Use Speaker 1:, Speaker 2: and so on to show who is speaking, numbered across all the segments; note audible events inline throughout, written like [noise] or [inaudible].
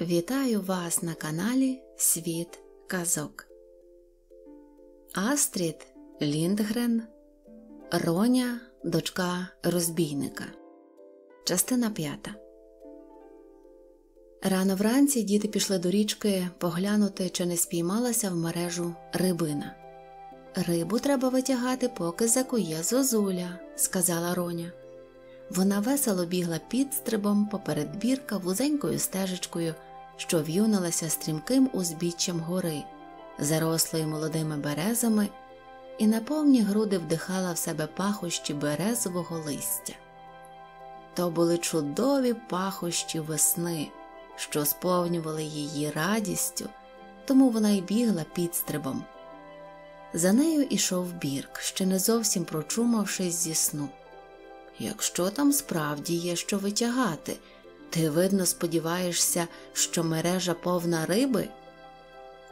Speaker 1: Вітаю вас на каналі Світ Казок. Астрід Ліндгрен Роня, дочка розбійника. Частина п'ята. Рано вранці діти пішли до річки поглянути, чи не спіймалася в мережу рибина. Рибу треба витягати, поки закує зозуля, сказала Роня. Вона весело бігла підстрибом поперед бірка вузенькою стежечкою, що в'юнилася стрімким узбіччям гори, зарослої молодими березами, і на повні груди вдихала в себе пахощі березового листя. То були чудові пахощі весни, що сповнювали її радістю, тому вона й бігла підстрибом. За нею ішов бірк, ще не зовсім прочумавшись зі сну якщо там справді є що витягати, ти, видно, сподіваєшся, що мережа повна риби?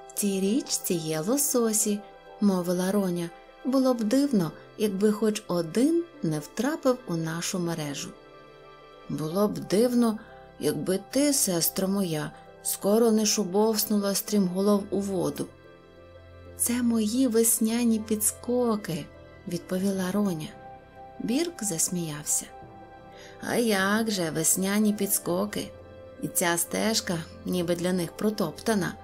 Speaker 1: В цій річці є лососі, мовила Роня. Було б дивно, якби хоч один не втрапив у нашу мережу. Було б дивно, якби ти, сестра моя, скоро не шубовснула стрімголов у воду. Це мої весняні підскоки, відповіла Роня. Бірк засміявся. А як же весняні підскоки, і ця стежка, ніби для них протоптана.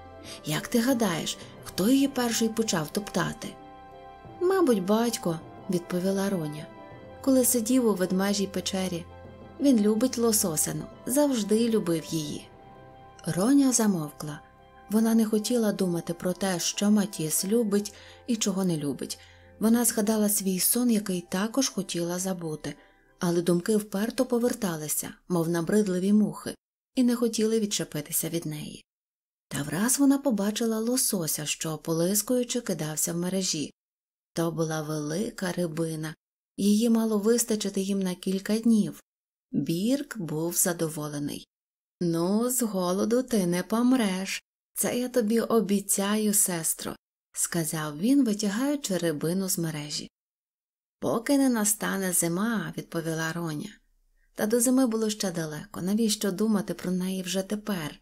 Speaker 1: Як ти гадаєш, хто її перший почав топтати? Мабуть, батько, відповіла Роня, коли сидів у ведмежій печері. Він любить лососину, завжди любив її. Роня замовкла. Вона не хотіла думати про те, що Матіс любить і чого не любить, вона згадала свій сон, який також хотіла забути, але думки вперто поверталися, мов набридливі мухи, і не хотіли відчепитися від неї. Та враз вона побачила лосося, що, полискуючи, кидався в мережі. То була велика рибина, її мало вистачити їм на кілька днів. Бірк був задоволений. Ну, з голоду ти не помреш. Це я тобі обіцяю, сестро, сказав він, витягаючи рибину з мережі. Поки не настане зима, відповіла Роня. Та до зими було ще далеко, навіщо думати про неї вже тепер?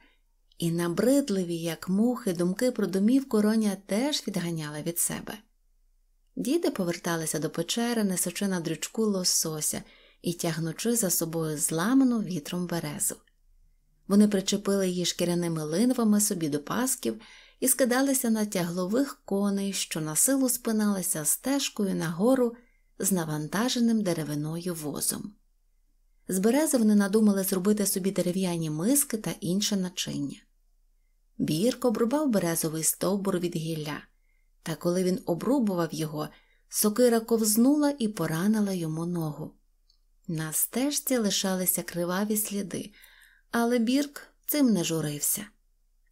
Speaker 1: І набридливі, як мухи, думки про домівку Роня теж відганяла від себе. Діти поверталися до печери, несучи на дрючку лосося і тягнучи за собою зламану вітром березу. Вони причепили її шкіряними линвами собі до пасків і скидалися на тяглових коней, що на силу спиналися стежкою нагору з навантаженим деревиною возом. З берези вони надумали зробити собі дерев'яні миски та інше начиння. Бірк обрубав березовий стовбур від гілля, та коли він обрубував його, сокира ковзнула і поранила йому ногу. На стежці лишалися криваві сліди, але Бірк цим не журився.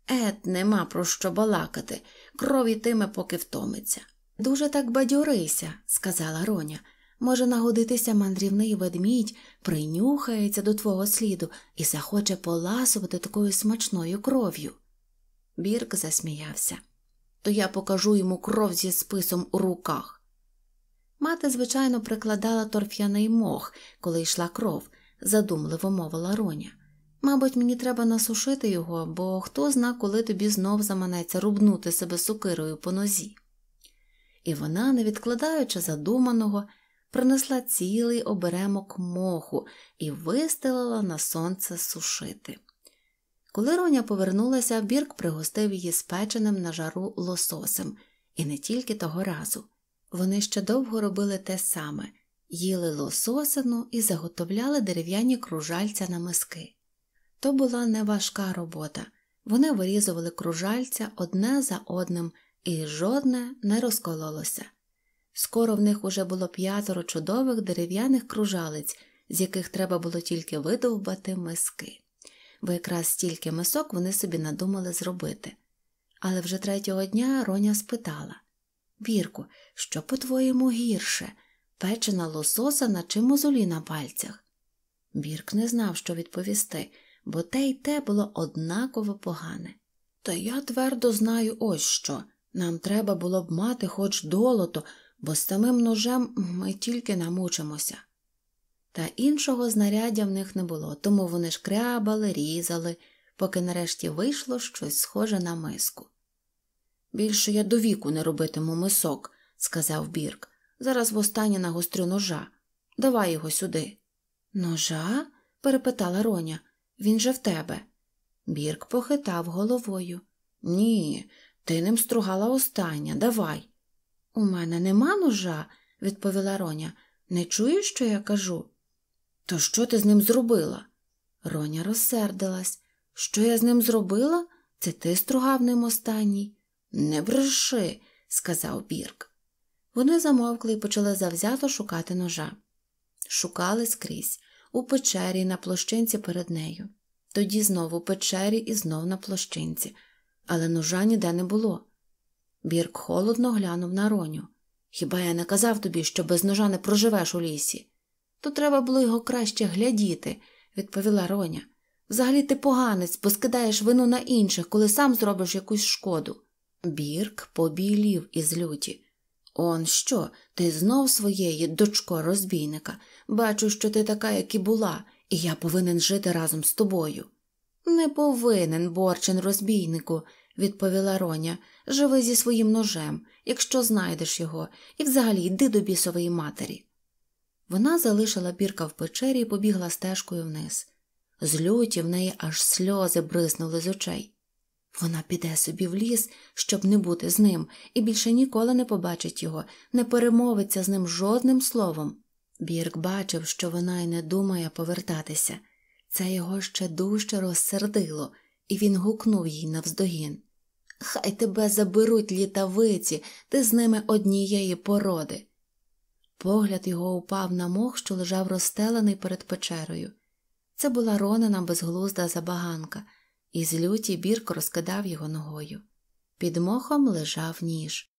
Speaker 1: Ет, нема про що балакати, кров ітиме, поки втомиться. Дуже так бадьорися, сказала Роня. Може нагодитися мандрівний ведмідь, принюхається до твого сліду і захоче поласувати такою смачною кров'ю. Бірк засміявся. То я покажу йому кров зі списом у руках. Мати, звичайно, прикладала торф'яний мох, коли йшла кров, задумливо мовила Роня. Мабуть, мені треба насушити його, бо хто зна, коли тобі знов заманеться рубнути себе сукирою по нозі. І вона, не відкладаючи задуманого, принесла цілий оберемок моху і вистелила на сонце сушити. Коли Роня повернулася, Бірк пригостив її спеченим на жару лососем, і не тільки того разу. Вони ще довго робили те саме їли лососину і заготовляли дерев'яні кружальця на миски. То була неважка робота. Вони вирізували кружальця одне за одним, і жодне не розкололося. Скоро в них уже було п'ятеро чудових дерев'яних кружалиць, з яких треба було тільки видовбати миски, бо якраз стільки мисок вони собі надумали зробити. Але вже третього дня Роня спитала Вірку, що по-твоєму гірше? Печена лососа на чи мозолі на пальцях? Бірк не знав, що відповісти бо те й те було однаково погане. Та я твердо знаю ось що нам треба було б мати хоч долото, бо з самим ножем ми тільки намучимося. Та іншого знаряддя в них не було, тому вони шкрябали, різали, поки нарешті вийшло щось схоже на миску. Більше я до віку не робитиму мисок, сказав Бірк. Зараз востаннє нагострю ножа. Давай його сюди. Ножа? перепитала Роня. Він же в тебе. Бірк похитав головою. Ні, ти ним стругала остання, давай. У мене нема ножа, відповіла Роня. Не чуєш, що я кажу? То що ти з ним зробила? Роня розсердилась. Що я з ним зробила? Це ти стругав ним останній. Не бреши, сказав Бірк. Вони замовкли і почали завзято шукати ножа. Шукали скрізь у печері на площинці перед нею, тоді знову у печері і знов на площинці, але ножа ніде не було. Бірк холодно глянув на роню. Хіба я не казав тобі, що без ножа не проживеш у лісі? То треба було його краще глядіти, відповіла Роня. Взагалі ти поганець, бо скидаєш вину на інших, коли сам зробиш якусь шкоду. Бірк побілів із люті. Он що, ти знов своєї, дочко розбійника, бачу, що ти така, як і була, і я повинен жити разом з тобою. Не повинен, борчин розбійнику, відповіла Роня. Живи зі своїм ножем, якщо знайдеш його, і взагалі йди до бісової матері. Вона залишила бірка в печері і побігла стежкою вниз. З люті в неї аж сльози бризнули з очей. Вона піде собі в ліс, щоб не бути з ним, і більше ніколи не побачить його, не перемовиться з ним жодним словом. Бірк бачив, що вона й не думає повертатися. Це його ще дужче розсердило, і він гукнув їй навздогін. Хай тебе заберуть літавиці, ти з ними однієї породи. Погляд його упав на мох, що лежав розстелений перед печерою. Це була ронена безглузда забаганка і з люті Бірк розкидав його ногою. Під мохом лежав ніж.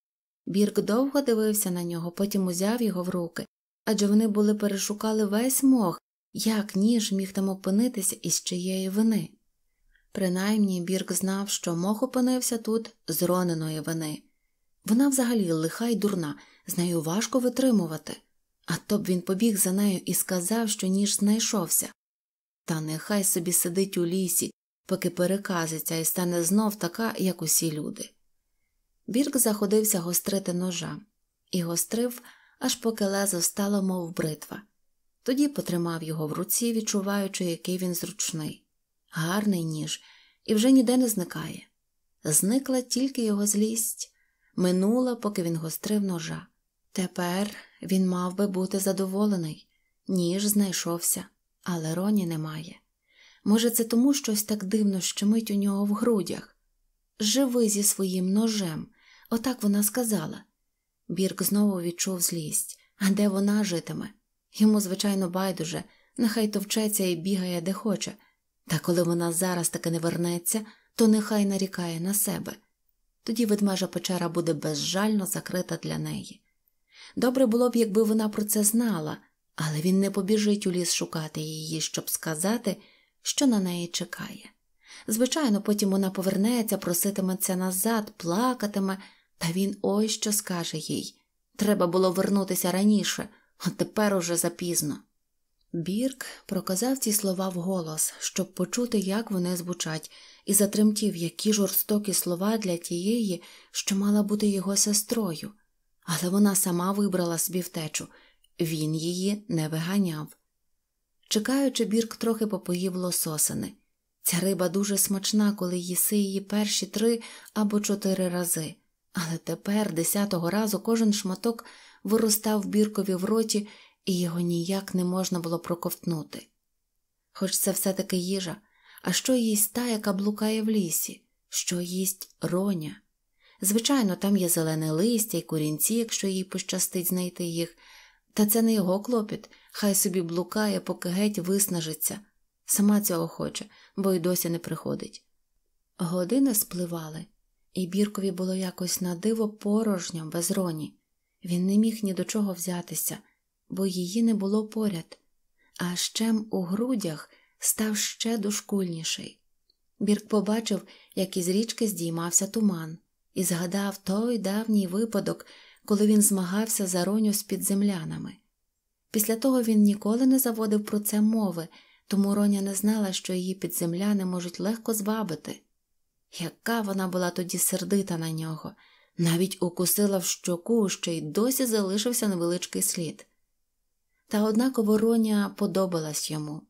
Speaker 1: Бірк довго дивився на нього, потім узяв його в руки, адже вони були перешукали весь мох, як ніж міг там опинитися із чиєї вини. Принаймні Бірк знав, що мох опинився тут з роненої вини. Вона взагалі лиха й дурна, з нею важко витримувати. А то б він побіг за нею і сказав, що ніж знайшовся. Та нехай собі сидить у лісі, поки переказиться і стане знов така, як усі люди. Бірк заходився гострити ножа і гострив, аж поки лезо стало, мов бритва, тоді потримав його в руці, відчуваючи, який він зручний, гарний ніж, і вже ніде не зникає. Зникла тільки його злість, минула, поки він гострив ножа. Тепер він мав би бути задоволений, ніж знайшовся, але роні немає. Може, це тому щось так дивно щемить у нього в грудях. Живи зі своїм ножем, отак вона сказала. Бірк знову відчув злість, а де вона житиме? Йому, звичайно, байдуже, нехай товчеться і бігає де хоче, та коли вона зараз таки не вернеться, то нехай нарікає на себе. Тоді ведмежа печера буде безжально закрита для неї. Добре було б, якби вона про це знала, але він не побіжить у ліс шукати її, щоб сказати що на неї чекає. Звичайно, потім вона повернеться, проситиметься назад, плакатиме, та він ось що скаже їй треба було вернутися раніше, а тепер уже запізно. Бірк проказав ці слова вголос, щоб почути, як вони звучать, і затремтів, які жорстокі слова для тієї, що мала бути його сестрою, але вона сама вибрала собі втечу він її не виганяв. Чекаючи, бірк трохи попоїв лососини. Ця риба дуже смачна, коли їси її перші три або чотири рази, але тепер, десятого разу, кожен шматок виростав біркові в роті, і його ніяк не можна було проковтнути. Хоч це все таки їжа, а що їсть та, яка блукає в лісі, що їсть роня. Звичайно, там є зелене листя і курінці, якщо їй пощастить знайти їх, та це не його клопіт, хай собі блукає, поки геть виснажиться, сама цього хоче, бо й досі не приходить. Години спливали, і Біркові було якось на диво порожньо, без роні. Він не міг ні до чого взятися, бо її не було поряд, а щем у грудях став ще дошкульніший. Бірк побачив, як із річки здіймався туман, і згадав той давній випадок, коли він змагався за роню з підземлянами. Після того він ніколи не заводив про це мови, тому роня не знала, що її підземляни можуть легко звабити. Яка вона була тоді сердита на нього, навіть укусила в щоку, що й досі залишився невеличкий слід. Та однаково Роня подобалась йому.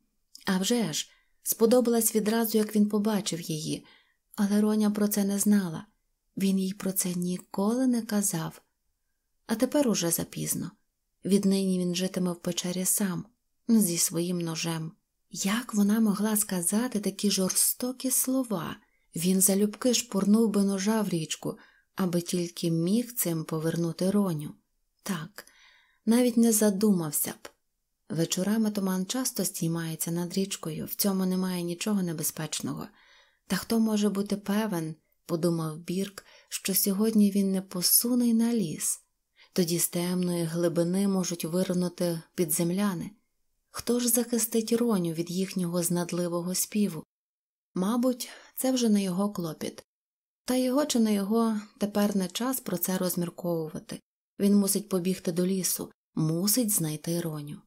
Speaker 1: А вже ж, сподобалась відразу, як він побачив її, але Роня про це не знала він їй про це ніколи не казав а тепер уже запізно. Віднині він житиме в печері сам, зі своїм ножем. Як вона могла сказати такі жорстокі слова? Він залюбки шпурнув би ножа в річку, аби тільки міг цим повернути роню. Так, навіть не задумався б. Вечорами туман часто стіймається над річкою, в цьому немає нічого небезпечного. Та хто може бути певен, подумав Бірк, що сьогодні він не посуне й на ліс. Тоді з темної глибини можуть вирнути підземляни. Хто ж захистить роню від їхнього знадливого співу? Мабуть, це вже не його клопіт. Та його чи не його тепер не час про це розмірковувати. Він мусить побігти до лісу, мусить знайти роню.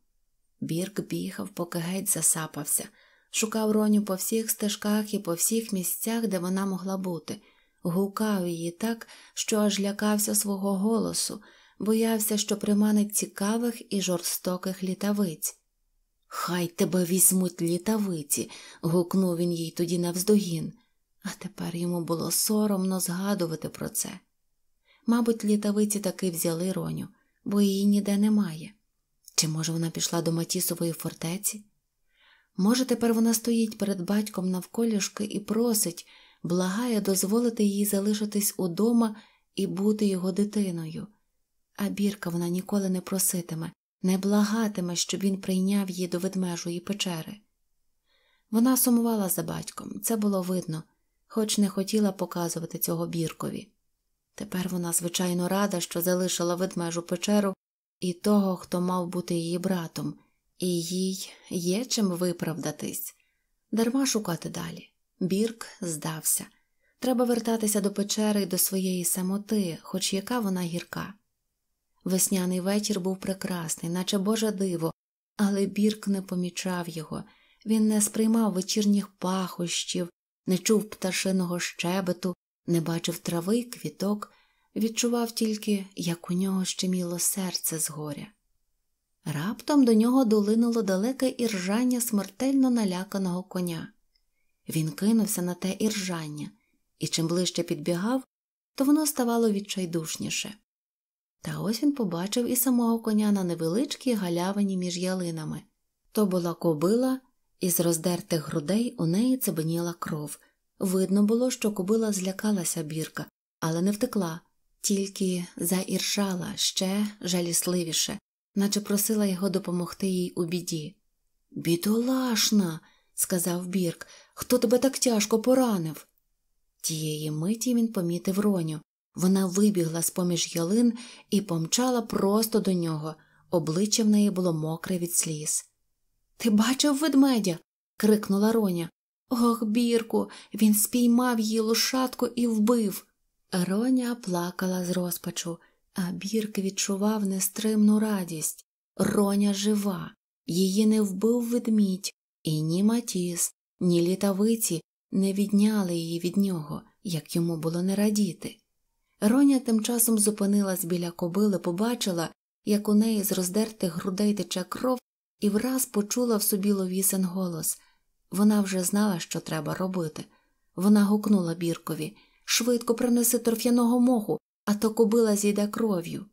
Speaker 1: Бірк бігав, поки геть засапався, шукав роню по всіх стежках і по всіх місцях, де вона могла бути, гукав її так, що аж лякався свого голосу боявся, що приманить цікавих і жорстоких літавиць. Хай тебе візьмуть літавиці, гукнув він їй тоді навздогін, а тепер йому було соромно згадувати про це. Мабуть, літавиці таки взяли Роню, бо її ніде немає. Чи може вона пішла до Матісової фортеці? Може, тепер вона стоїть перед батьком навколішки і просить, благає дозволити їй залишитись удома і бути його дитиною а бірка вона ніколи не проситиме, не благатиме, щоб він прийняв її до ведмежої печери. Вона сумувала за батьком, це було видно, хоч не хотіла показувати цього біркові. Тепер вона, звичайно, рада, що залишила ведмежу печеру і того, хто мав бути її братом, і їй є чим виправдатись. Дарма шукати далі. Бірк здався. Треба вертатися до печери і до своєї самоти, хоч яка вона гірка. Весняний вечір був прекрасний, наче боже диво, але Бірк не помічав його, він не сприймав вечірніх пахощів, не чув пташиного щебету, не бачив трави й квіток, відчував тільки, як у нього щеміло серце згоря. Раптом до нього долинуло далеке іржання смертельно наляканого коня. Він кинувся на те іржання, і чим ближче підбігав, то воно ставало відчайдушніше. Та ось він побачив і самого коня на невеличкій галявині між ялинами. То була кобила, із роздертих грудей у неї цебеніла кров. Видно було, що кобила злякалася бірка, але не втекла, тільки заіршала ще жалісливіше, наче просила його допомогти їй у біді. Бідолашна, сказав Бірк, хто тебе так тяжко поранив? Тієї миті він помітив роню. Вона вибігла з поміж ялин і помчала просто до нього. Обличчя в неї було мокре від сліз. Ти бачив ведмедя? крикнула Роня. Ох, бірку, він спіймав її лошадку і вбив. Роня плакала з розпачу, а Бірк відчував нестримну радість. Роня жива, її не вбив ведмідь, і ні матіс, ні літавиці не відняли її від нього, як йому було не радіти. Роня тим часом зупинилась біля кобили, побачила, як у неї з роздертих грудей тече кров, і враз почула в собі ловісен голос. Вона вже знала, що треба робити. Вона гукнула Біркові швидко принеси торф'яного моху, а то кобила зійде кров'ю.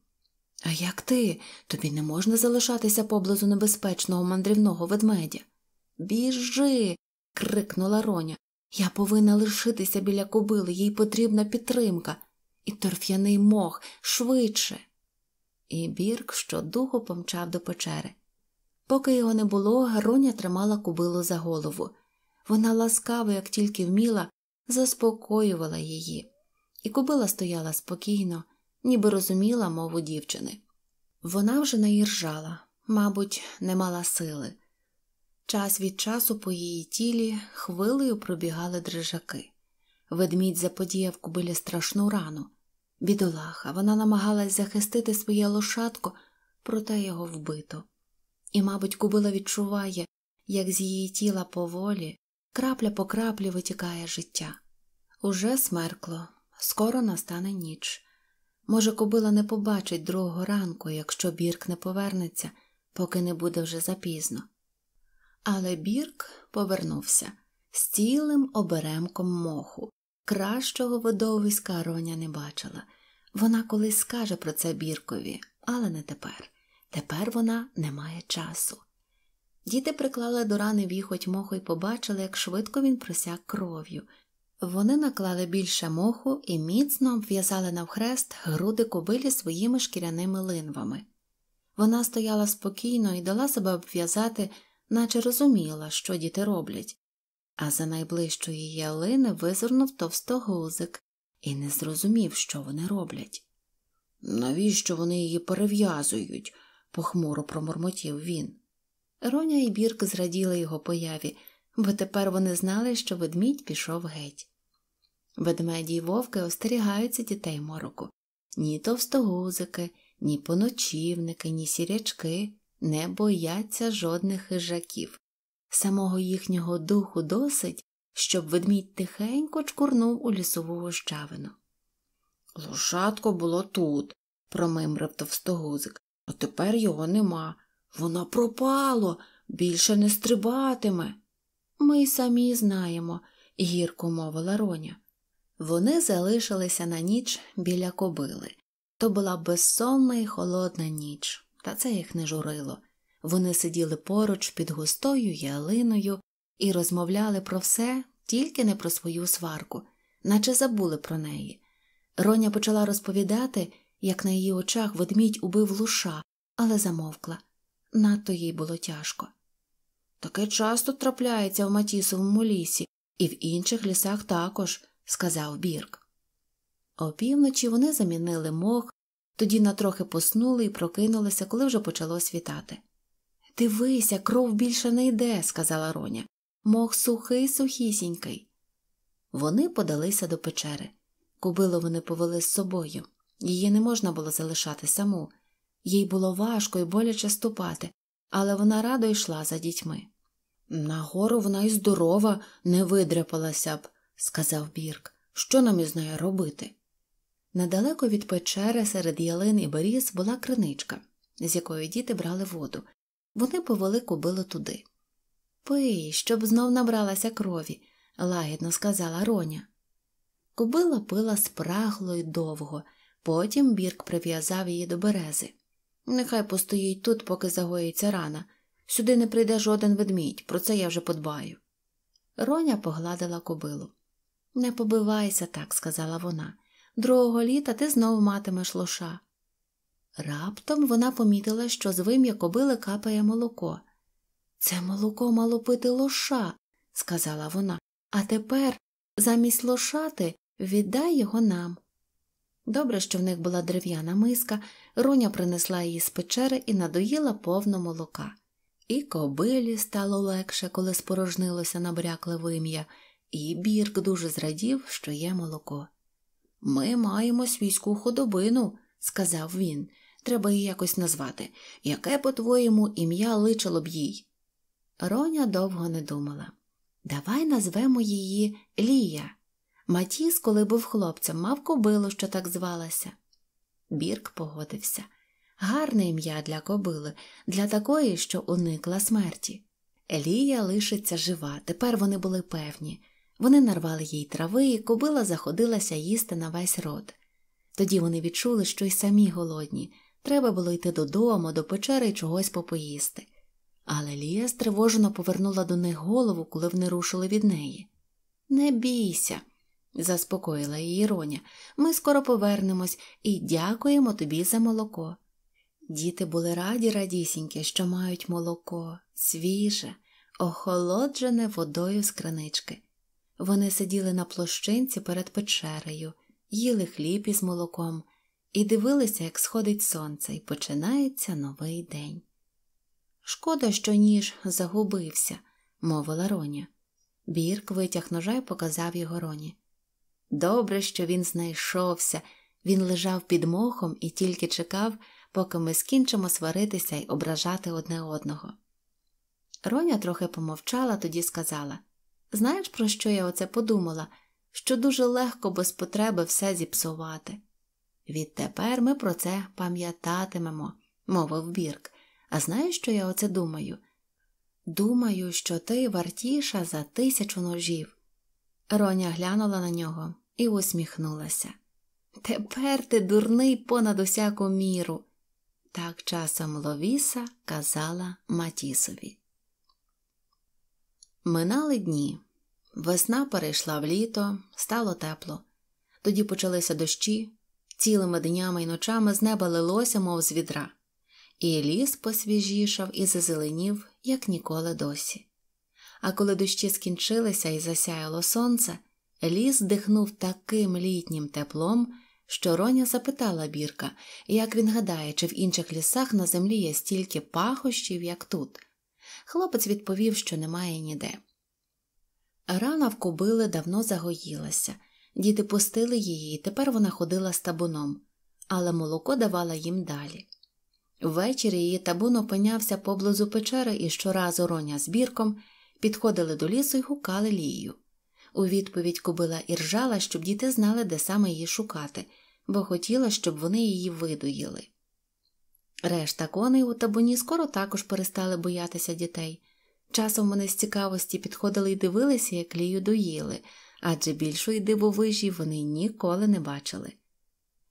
Speaker 1: А як ти? Тобі не можна залишатися поблизу небезпечного мандрівного ведмедя. Біжи. крикнула Роня. Я повинна лишитися біля кобили, їй потрібна підтримка і торф'яний мох швидше. І Бірк щодуху помчав до печери. Поки його не було, Гаруня тримала кубилу за голову. Вона ласкаво, як тільки вміла, заспокоювала її, і кубила стояла спокійно, ніби розуміла мову дівчини. Вона вже наїржала, мабуть, не мала сили. Час від часу по її тілі хвилею пробігали дрижаки. Ведмідь заподіяв кубилі страшну рану. Бідолаха, вона намагалась захистити своє лошадко, проте його вбито. І, мабуть, кубила відчуває, як з її тіла поволі, крапля по краплі витікає життя. Уже смеркло, скоро настане ніч. Може, кобила не побачить другого ранку, якщо Бірк не повернеться, поки не буде вже запізно. Але Бірк повернувся з цілим оберемком моху, Кращого видовиська Роня не бачила. Вона колись скаже про це Біркові, але не тепер. Тепер вона не має часу. Діти приклали до рани віхоть моху і побачили, як швидко він просяк кров'ю. Вони наклали більше моху і міцно обв'язали навхрест груди кобилі своїми шкіряними линвами. Вона стояла спокійно і дала себе обв'язати, наче розуміла, що діти роблять а за найближчої ялини визирнув товстогузик і не зрозумів, що вони роблять. Навіщо вони її перев'язують? похмуро промормотів він. Роня і Бірк зраділи його появі, бо тепер вони знали, що ведмідь пішов геть. Ведмеді й вовки остерігаються дітей мороку. Ні товстогузики, ні поночівники, ні сірячки не бояться жодних хижаків. Самого їхнього духу досить, щоб ведмідь тихенько чкурнув у лісову гущавину. Лошадко було тут, промимрив товстогузик, а тепер його нема. Воно пропало, більше не стрибатиме. Ми й самі знаємо, гірко мовила Роня. Вони залишилися на ніч біля кобили. То була безсонна і холодна ніч, та це їх не журило. Вони сиділи поруч під густою ялиною і розмовляли про все, тільки не про свою сварку, наче забули про неї. Роня почала розповідати, як на її очах ведмідь убив луша, але замовкла. Надто їй було тяжко. Таке часто трапляється в Матісовому лісі, і в інших лісах також, сказав Бірк. Опівночі вони замінили мох, тоді натрохи поснули і прокинулися, коли вже почало світати. Дивися, кров більше не йде, сказала Роня. Мох сухий, сухісінький. Вони подалися до печери. Кубило вони повели з собою. Її не можна було залишати саму. Їй було важко і боляче ступати, але вона радо йшла за дітьми. Нагору вона й здорова, не видряпалася б, сказав Бірк. Що нам із нею робити? Недалеко від печери серед ялин і беріз була криничка, з якої діти брали воду. Вони повели кобилу туди. Пий, щоб знов набралася крові, лагідно сказала Роня. Кобила пила спрагло й довго, потім Бірк прив'язав її до берези. Нехай постоїть тут, поки загоїться рана. Сюди не прийде жоден ведмідь, про це я вже подбаю. Роня погладила кобилу. Не побивайся так, сказала вона. Другого літа ти знову матимеш лоша. Раптом вона помітила, що з вим'я кобили капає молоко. Це молоко мало пити лоша, сказала вона, а тепер замість лошати віддай його нам. Добре, що в них була дерев'яна миска, руня принесла її з печери і надоїла повно молока. І кобилі стало легше, коли спорожнилося набрякле вим'я, і Бірк дуже зрадів, що є молоко. Ми маємо свійську худобину, сказав він, Треба її якось назвати. Яке, по-твоєму, ім'я личило б їй? Роня довго не думала. Давай назвемо її Лія. Матіс, коли був хлопцем, мав кобилу, що так звалася. Бірк погодився. Гарне ім'я для кобили, для такої, що уникла смерті. Елія лишиться жива, тепер вони були певні. Вони нарвали їй трави, і кобила заходилася їсти на весь рот. Тоді вони відчули, що й самі голодні. Треба було йти додому, до печери і чогось попоїсти. Але Лія стривожено повернула до них голову, коли вони рушили від неї. Не бійся, заспокоїла її Роня, ми скоро повернемось і дякуємо тобі за молоко. Діти були раді радісінькі, що мають молоко, свіже, охолоджене водою з кринички. Вони сиділи на площинці перед печерею, їли хліб із молоком і дивилися, як сходить сонце, і починається новий день. Шкода, що ніж загубився, мовила Роня. Бірк витяг ножа і показав його Роні. Добре, що він знайшовся. Він лежав під мохом і тільки чекав, поки ми скінчимо сваритися і ображати одне одного. Роня трохи помовчала, тоді сказала Знаєш, про що я оце подумала? Що дуже легко без потреби все зіпсувати. Відтепер ми про це пам'ятатимемо, мовив Бірк. А знаєш, що я оце думаю? Думаю, що ти вартіша за тисячу ножів. Роня глянула на нього і усміхнулася. Тепер ти дурний понад усяку міру. Так часом Ловіса казала Матісові. Минали дні. Весна перейшла в літо, стало тепло. Тоді почалися дощі, Цілими днями й ночами з неба лилося, мов з відра, і ліс посвіжішав і зазеленів, як ніколи досі. А коли дощі скінчилися і засяяло сонце, ліс дихнув таким літнім теплом, що Роня запитала Бірка, як він гадає, чи в інших лісах на землі є стільки пахощів, як тут. Хлопець відповів, що немає ніде. Рана в кобили давно загоїлася, Діти пустили її, і тепер вона ходила з табуном, але молоко давала їм далі. Ввечері її табун опинявся поблизу печери і щоразу роня з бірком підходили до лісу і гукали лію. У відповідь кубила і ржала, щоб діти знали, де саме її шукати, бо хотіла, щоб вони її видоїли. Решта коней у табуні скоро також перестали боятися дітей. Часом вони з цікавості підходили і дивилися, як лію доїли адже більшої дивовижі вони ніколи не бачили.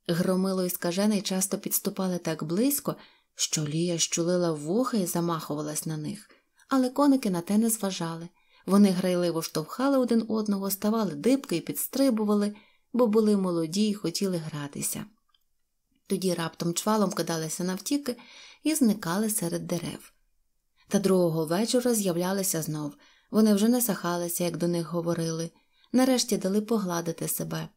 Speaker 1: Громило і скажений часто підступали так близько, що Лія щулила вуха і замахувалась на них, але коники на те не зважали. Вони грайливо штовхали один одного, ставали дибки і підстрибували, бо були молоді і хотіли гратися. Тоді раптом чвалом кидалися навтіки і зникали серед дерев. Та другого вечора з'являлися знов. Вони вже не сахалися, як до них говорили нарешті дали погладити себе.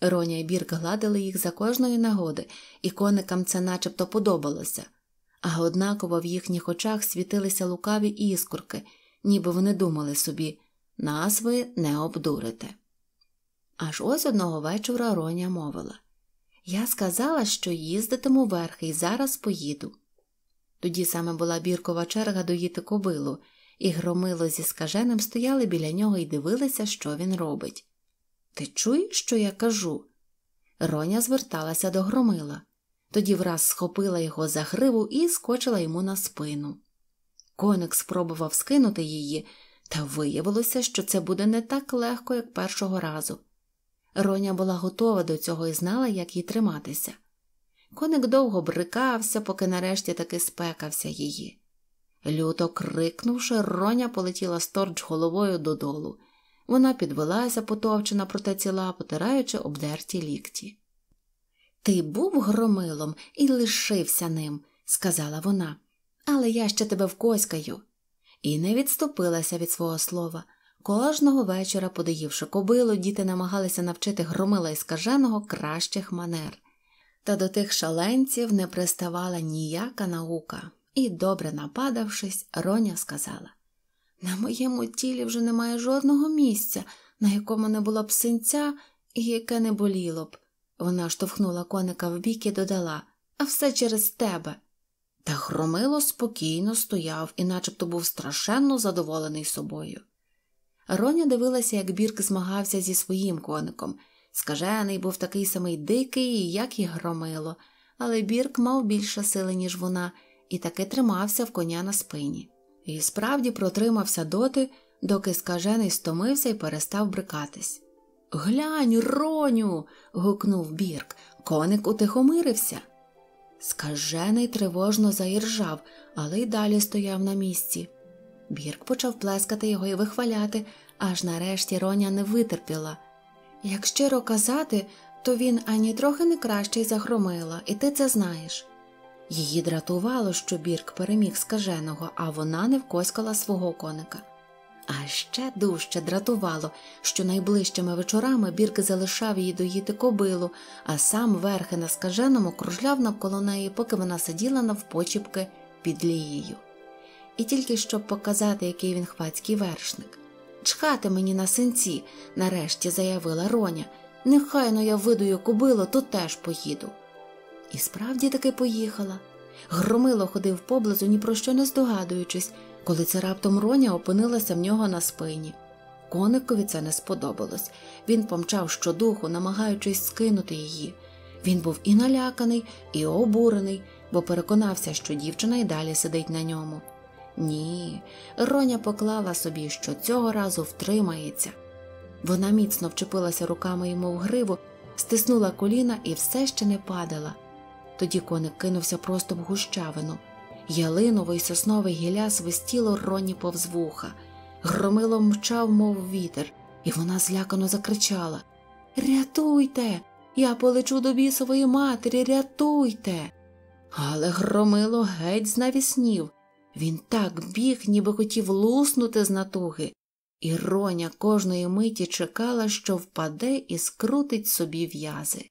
Speaker 1: Роня і Бірк гладили їх за кожної нагоди, і коникам це начебто подобалося, а однаково в їхніх очах світилися лукаві іскорки, ніби вони думали собі нас ви не обдурите. Аж ось одного вечора Роня мовила Я сказала, що їздитиму верхи і зараз поїду. Тоді саме була біркова черга доїти кобилу, і громило зі скаженим стояли біля нього і дивилися, що він робить. Ти чуєш, що я кажу? Роня зверталася до громила, тоді враз схопила його за гриву і скочила йому на спину. Коник спробував скинути її, та виявилося, що це буде не так легко, як першого разу. Роня була готова до цього і знала, як їй триматися. Коник довго брикався, поки нарешті таки спекався її. Люто крикнувши, Роня полетіла сторч головою додолу. Вона підвелася, потовчена проте ціла, потираючи обдерті лікті. Ти був громилом і лишився ним, сказала вона, але я ще тебе вкоськаю. І не відступилася від свого слова. Кожного вечора, подаївши кобилу, діти намагалися навчити громила і скаженого кращих манер, та до тих шаленців не приставала ніяка наука. І, добре нападавшись, Роня сказала На моєму тілі вже немає жодного місця, на якому не було б синця і яке не боліло б. Вона штовхнула коника в бік і додала А все через тебе. Та громило спокійно стояв і начебто був страшенно задоволений собою. Роня дивилася, як Бірк змагався зі своїм коником. Скажений був такий самий дикий, як і громило, але Бірк мав більше сили, ніж вона і таки тримався в коня на спині, І справді протримався доти, доки скажений стомився і перестав брикатись. Глянь, Роню. гукнув Бірк. Коник утихомирився. Скажений тривожно заіржав, але й далі стояв на місці. Бірк почав плескати його і вихваляти, аж нарешті Роня не витерпіла. Як щиро казати, то він ані трохи не кращий за Хромила, і ти це знаєш. Її дратувало, що Бірк переміг скаженого, а вона не вкоськала свого коника. А ще дужче дратувало, що найближчими вечорами Бірк залишав її доїти кобилу, а сам верхи на скаженому кружляв навколо неї, поки вона сиділа навпочіпки під лією. І тільки щоб показати, який він хвацький вершник. Чхати мені на синці, нарешті заявила Роня. Нехай но я видую кобилу, то теж поїду. І справді таки поїхала. Громило ходив поблизу, ні про що не здогадуючись, коли це раптом роня опинилася в нього на спині. Коникові це не сподобалось. Він помчав щодуху, намагаючись скинути її. Він був і наляканий, і обурений, бо переконався, що дівчина й далі сидить на ньому. Ні, роня поклала собі, що цього разу втримається. Вона міцно вчепилася руками йому в гриву, стиснула коліна і все ще не падала. Тоді коник кинувся просто в гущавину. Ялинове й соснове гілля свистіло роні повз вуха. Громило мчав, мов вітер, і вона злякано закричала Рятуйте, я полечу до бісової матері, рятуйте. Але громило геть знавіснів. Він так біг, ніби хотів луснути з натуги, і роня кожної миті чекала, що впаде і скрутить собі в'язи.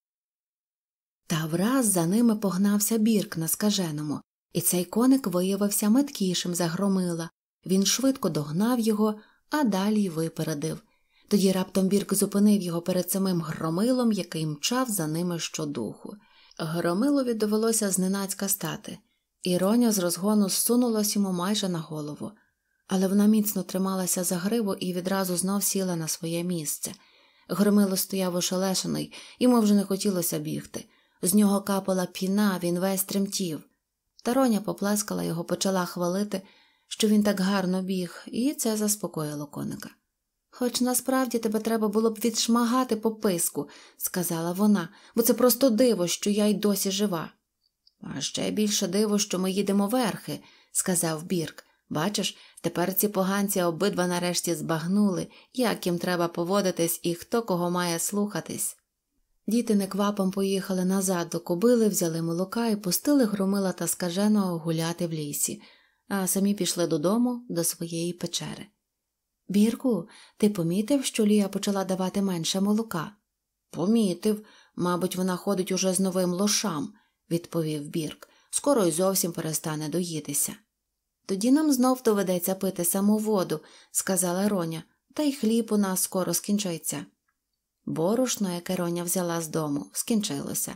Speaker 1: Та враз за ними погнався бірк на скаженому, і цей коник виявився меткішим за громила. Він швидко догнав його, а далі й випередив. Тоді раптом бірк зупинив його перед самим громилом, який мчав за ними щодуху. Громилові довелося зненацька стати. Іроня з розгону зсунулась йому майже на голову, але вона міцно трималася за гриву і відразу знов сіла на своє місце. Громило стояв ошелешений, йому вже не хотілося бігти з нього капала піна, він весь тремтів. Тароня поплескала його, почала хвалити, що він так гарно біг, і це заспокоїло коника. Хоч насправді тебе треба було б відшмагати пописку, сказала вона, бо це просто диво, що я й досі жива. А ще більше диво, що ми їдемо верхи, сказав Бірк. Бачиш, тепер ці поганці обидва нарешті збагнули, як їм треба поводитись і хто кого має слухатись. Діти неквапом поїхали назад до кобили, взяли молока і пустили громила та скаженого гуляти в лісі, а самі пішли додому, до своєї печери. Бірку, ти помітив, що Лія почала давати менше молока? Помітив, мабуть, вона ходить уже з новим лошам, відповів Бірк. Скоро й зовсім перестане доїтися. Тоді нам знов доведеться пити саму воду, сказала Роня, та й хліб у нас скоро скінчиться. Борошно, яке Роня взяла з дому, скінчилося.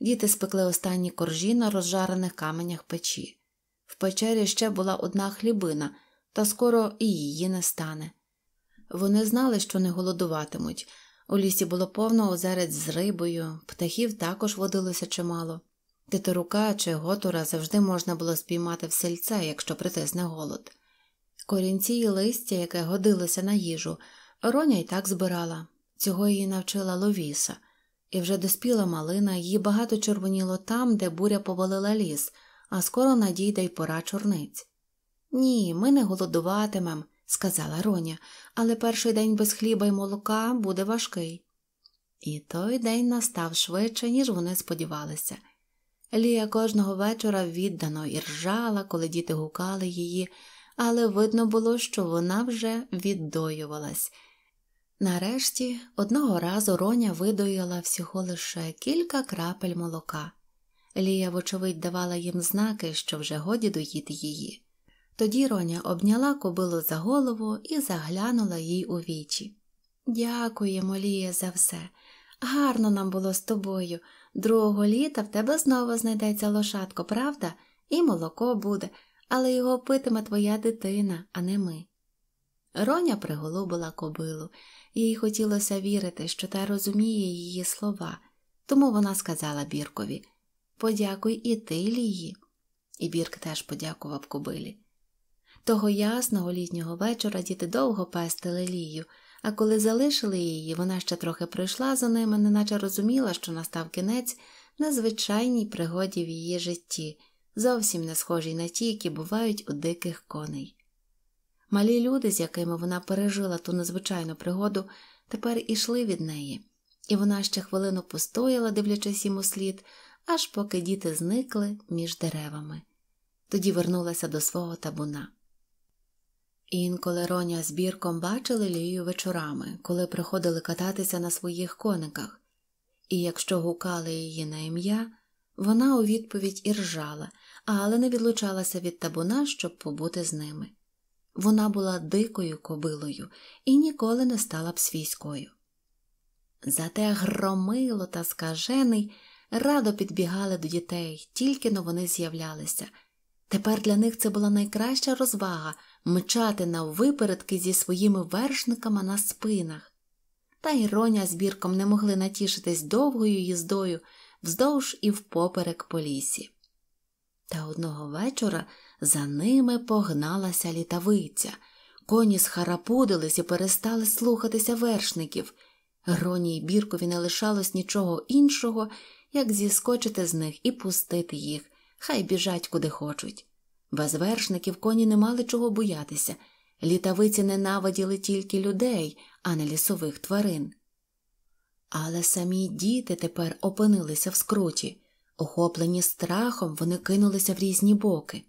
Speaker 1: Діти спекли останні коржі на розжарених каменях печі. В печері ще була одна хлібина, та скоро і її не стане. Вони знали, що не голодуватимуть. У лісі було повно озерець з рибою, птахів також водилося чимало. Титорука чи готура завжди можна було спіймати в сельце, якщо притисне голод. Корінці й листя, яке годилося на їжу, роня й так збирала. Цього її навчила Ловіса, і вже доспіла малина, її багато червоніло там, де буря повалила ліс, а скоро надійде й пора чорниць. Ні, ми не голодуватимем, сказала Роня, але перший день без хліба й молока буде важкий. І той день настав швидше, ніж вони сподівалися. Лія кожного вечора віддано і ржала, коли діти гукали її, але видно було, що вона вже віддоювалась. Нарешті одного разу Роня видоїла всього лише кілька крапель молока. Лія, вочевидь, давала їм знаки, що вже годі доїти її. Тоді Роня обняла кобилу за голову і заглянула їй у вічі. Дякуємо, Лія, за все. Гарно нам було з тобою. Другого літа в тебе знову знайдеться лошадко, правда? І молоко буде, але його питиме твоя дитина, а не ми. Роня приголубила кобилу. Їй хотілося вірити, що та розуміє її слова, тому вона сказала Біркові Подякуй і ти, Лії. І Бірк теж подякував кобилі. Того ясного літнього вечора діти довго пестили Лію, а коли залишили її, вона ще трохи прийшла за ними, неначе розуміла, що настав кінець на звичайній пригоді в її житті, зовсім не схожій на ті, які бувають у диких коней. Малі люди, з якими вона пережила ту незвичайну пригоду, тепер ішли від неї, і вона ще хвилину постояла, дивлячись їм у слід, аж поки діти зникли між деревами. Тоді вернулася до свого табуна. Інколи Роня з бірком бачили Лію вечорами, коли приходили кататися на своїх кониках, і якщо гукали її на ім'я, вона у відповідь іржала, але не відлучалася від табуна, щоб побути з ними. Вона була дикою кобилою і ніколи не стала б свійською. Зате громило та скажений радо підбігали до дітей, тільки но вони з'являлися. Тепер для них це була найкраща розвага мчати на випередки зі своїми вершниками на спинах. Та й Роня з бірком не могли натішитись довгою їздою вздовж і впоперек по лісі. Та одного вечора за ними погналася літавиця. Коні схарапудились і перестали слухатися вершників. Гроні й біркові не лишалось нічого іншого, як зіскочити з них і пустити їх, хай біжать куди хочуть. Без вершників коні не мали чого боятися. Літавиці ненавиділи тільки людей, а не лісових тварин. Але самі діти тепер опинилися в скруті. Охоплені страхом, вони кинулися в різні боки.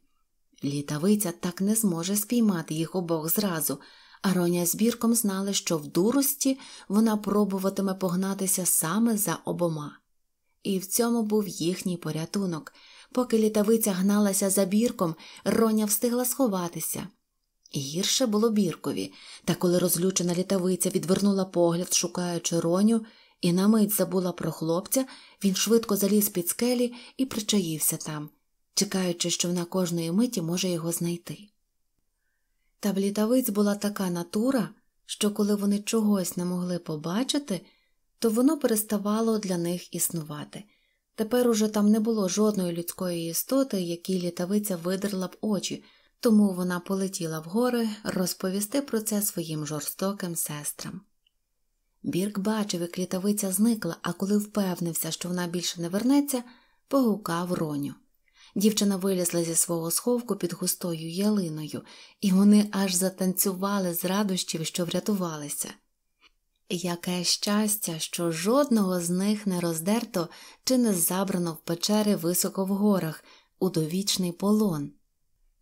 Speaker 1: Літавиця так не зможе спіймати їх обох зразу, а Роня з бірком знали, що в дурості вона пробуватиме погнатися саме за обома. І в цьому був їхній порятунок. Поки літавиця гналася за бірком, Роня встигла сховатися. гірше було біркові, та коли розлючена літавиця відвернула погляд, шукаючи роню, і на мить забула про хлопця, він швидко заліз під скелі і причаївся там чекаючи, що вона кожної миті може його знайти. Та в літавиць була така натура, що коли вони чогось не могли побачити, то воно переставало для них існувати. Тепер уже там не було жодної людської істоти, якій літавиця видерла б очі, тому вона полетіла вгори розповісти про це своїм жорстоким сестрам. Бірк бачив, як літавиця зникла, а коли впевнився, що вона більше не вернеться, погукав роню. Дівчина вилізла зі свого сховку під густою ялиною, і вони аж затанцювали з радощів, що врятувалися. Яке щастя, що жодного з них не роздерто чи не забрано в печери високо в горах, у довічний полон.